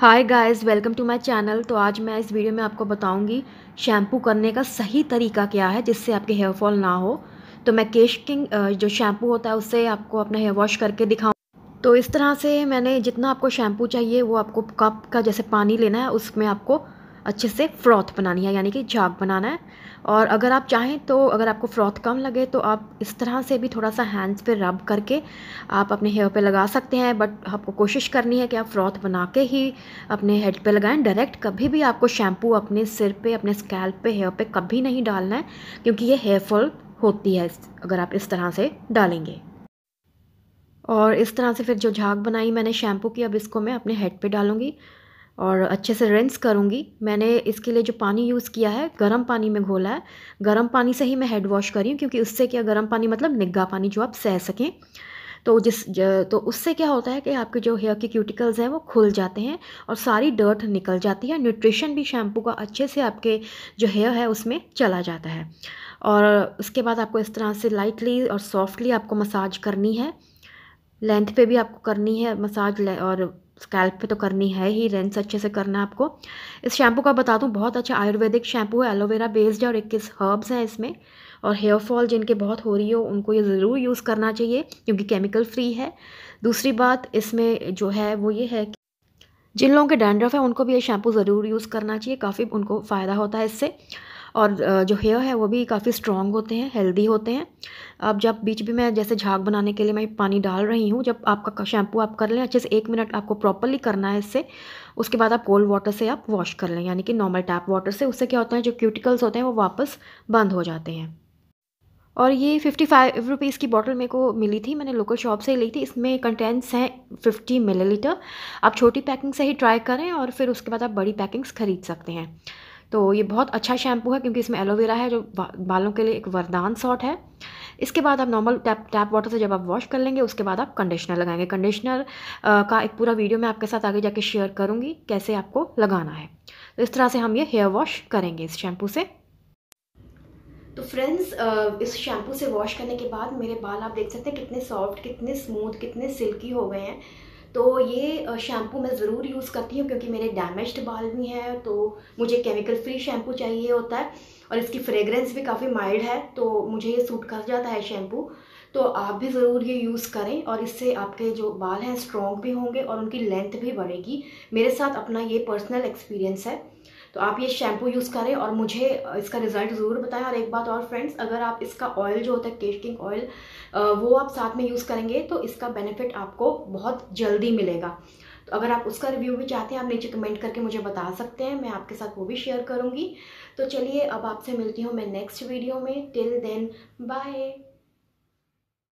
hi guys welcome to my channel तो आज मैं इस वीडियो में आपको बताऊंगी शैम्पू करने का सही तरीका क्या है जिससे आपके हेयर फॉल ना हो तो मैं केश किंग जो शैम्पू होता है उससे आपको अपना हेयर वॉश करके दिखाऊँ तो इस तरह से मैंने जितना आपको शैम्पू चाहिए वो आपको कप का जैसे पानी लेना है उसमें आपको अच्छे से फ्रॉथ बनानी है यानी कि झाग बनाना है और अगर आप चाहें तो अगर आपको फ्रॉथ कम लगे तो आप इस तरह से भी थोड़ा सा हैंड्स पे रब करके आप अपने हेयर पे लगा सकते हैं बट आपको कोशिश करनी है कि आप फ्रॉथ बना के ही अपने हेड पे लगाएं डायरेक्ट कभी भी आपको शैम्पू अपने सिर पे अपने स्कैल्प पे हेयर पे कभी नहीं डालना है क्योंकि ये हेयरफॉल होती है अगर आप इस तरह से डालेंगे और इस तरह से फिर जो झाग बनाई मैंने शैम्पू की अब इसको मैं अपने हेड पर डालूँगी और अच्छे से रिंस करूँगी मैंने इसके लिए जो पानी यूज़ किया है गर्म पानी में घोला है गर्म पानी से ही मैं हेड वॉश करी हूँ क्योंकि उससे क्या गर्म पानी मतलब निग्गा पानी जो आप सह सकें तो जिस तो उससे क्या होता है कि आपके जो हेयर के क्यूटिकल्स हैं वो खुल जाते हैं और सारी डर्ट निकल जाती है न्यूट्रिशन भी शैम्पू का अच्छे से आपके जो हेयर है उसमें चला जाता है और उसके बाद आपको इस तरह से लाइटली और सॉफ्टली आपको मसाज करनी है लेंथ पे भी आपको करनी है मसाज और स्कैल्प पे तो करनी है ही रेंस अच्छे से करना है आपको इस शैम्पू का बता दूँ बहुत अच्छा आयुर्वेदिक शैम्पू है एलोवेरा बेस्ड है और इक्कीस हर्ब्स हैं इसमें और हेयर फॉल जिनके बहुत हो रही हो उनको ये ज़रूर यूज़ करना चाहिए क्योंकि केमिकल फ्री है दूसरी बात इसमें जो है वो ये है कि जिन लोगों के डैंड्रफ है उनको भी ये शैम्पू ज़रूर यूज़ करना चाहिए काफ़ी उनको फ़ायदा होता है इससे और जो हेयर है वो भी काफ़ी स्ट्रॉन्ग होते हैं हेल्दी होते हैं अब जब बीच भी मैं जैसे झाग बनाने के लिए मैं पानी डाल रही हूँ जब आपका शैम्पू आप कर लें अच्छे से एक मिनट आपको प्रॉपरली करना है इससे उसके बाद आप कोल्ड वाटर से आप वॉश कर लें यानी कि नॉर्मल टैप वाटर से उससे क्या होता है जो क्यूटिकल्स होते हैं वो वापस बंद हो जाते हैं और ये फिफ्टी फाइव रुपीज़ की बॉटल मेरे को मिली थी मैंने लोकल शॉप से ही ली थी इसमें कंटेंट्स हैं फिफ्टी मिलीलीटर आप छोटी पैकिंग से ही ट्राई करें और फिर उसके बाद आप बड़ी पैकिंग्स खरीद सकते हैं तो ये बहुत अच्छा शैम्पू है क्योंकि इसमें एलोवेरा है जो बालों के लिए एक वरदान सॉट है इसके बाद आप नॉर्मल टैप टैप वाटर से जब आप वॉश कर लेंगे उसके बाद आप कंडीशनर लगाएंगे कंडीशनर का एक पूरा वीडियो मैं आपके साथ आगे जाके शेयर करूँगी कैसे आपको लगाना है तो इस तरह से हम ये हेयर वॉश करेंगे इस शैम्पू से तो फ्रेंड्स इस शैम्पू से वॉश करने के बाद मेरे बाल आप देख सकते हैं कितने सॉफ्ट कितने स्मूथ कितने सिल्की हो गए हैं तो ये शैम्पू मैं ज़रूर यूज़ करती हूँ क्योंकि मेरे डैमेज्ड बाल भी हैं तो मुझे केमिकल फ्री शैम्पू चाहिए होता है और इसकी फ्रेगरेंस भी काफ़ी माइल्ड है तो मुझे ये सूट कर जाता है शैम्पू तो आप भी ज़रूर ये यूज़ करें और इससे आपके जो बाल हैं स्ट्रॉन्ग भी होंगे और उनकी लेंथ भी बढ़ेगी मेरे साथ अपना ये पर्सनल एक्सपीरियंस है तो आप ये शैम्पू यूज़ करें और मुझे इसका रिज़ल्ट ज़रूर बताएं और एक बात और फ्रेंड्स अगर आप इसका ऑयल जो होता है केश किंग ऑयल वो आप साथ में यूज़ करेंगे तो इसका बेनिफिट आपको बहुत जल्दी मिलेगा तो अगर आप उसका रिव्यू भी चाहते हैं आप नीचे कमेंट करके मुझे बता सकते हैं मैं आपके साथ वो भी शेयर करूँगी तो चलिए अब आपसे मिलती हूँ मैं नेक्स्ट वीडियो में टिल देन बाय